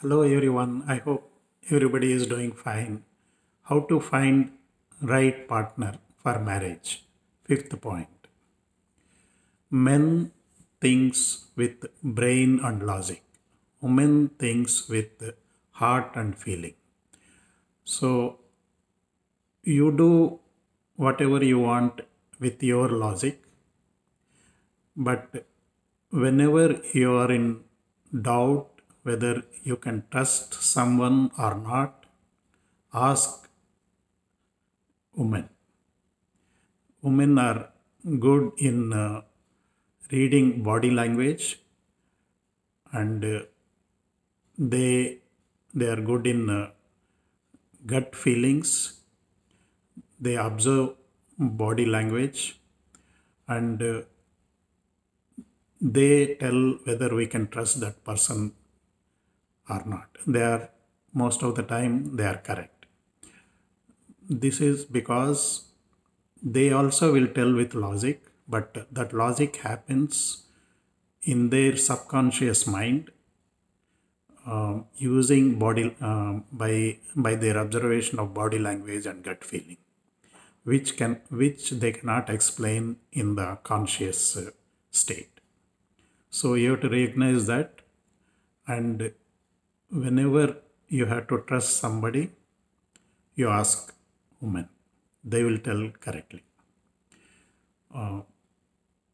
Hello everyone, I hope everybody is doing fine. How to find right partner for marriage. Fifth point. Men thinks with brain and logic. Women thinks with heart and feeling. So you do whatever you want with your logic. But whenever you are in doubt whether you can trust someone or not, ask women. Women are good in uh, reading body language and uh, they they are good in uh, gut feelings they observe body language and uh, they tell whether we can trust that person or not. They are most of the time they are correct. This is because they also will tell with logic, but that logic happens in their subconscious mind uh, using body uh, by by their observation of body language and gut feeling which can which they cannot explain in the conscious uh, state so you have to recognize that and whenever you have to trust somebody, you ask women. They will tell correctly. Uh,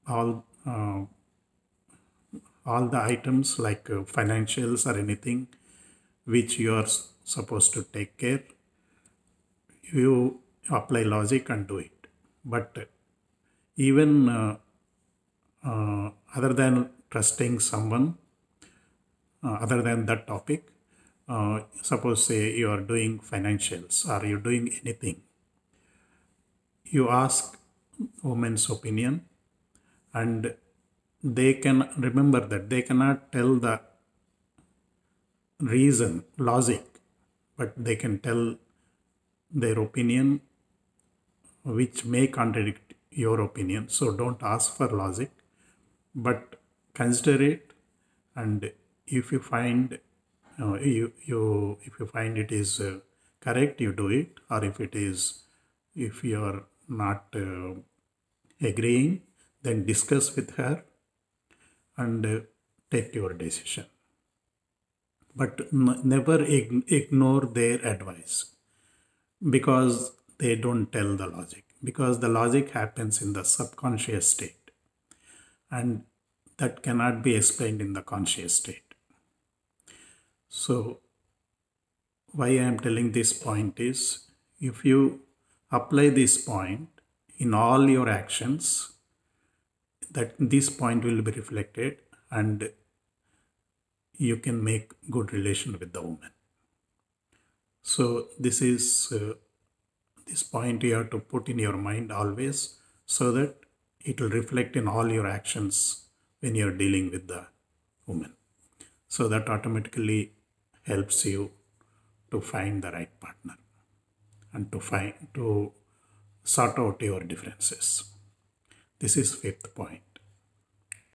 all uh, all the items like uh, financials or anything which you are supposed to take care you apply logic and do it but even uh, uh, other than trusting someone uh, other than that topic. Uh, suppose say you are doing financials or you're doing anything. You ask women's opinion and they can remember that they cannot tell the reason, logic, but they can tell their opinion which may contradict your opinion. So don't ask for logic, but consider it and if you find uh, you, you if you find it is uh, correct you do it or if it is if you are not uh, agreeing then discuss with her and uh, take your decision but never ignore their advice because they don't tell the logic because the logic happens in the subconscious state and that cannot be explained in the conscious state so why I am telling this point is if you apply this point in all your actions that this point will be reflected and you can make good relation with the woman. So this is uh, this point you have to put in your mind always so that it will reflect in all your actions when you're dealing with the woman. So that automatically helps you to find the right partner and to find to sort out your differences this is fifth point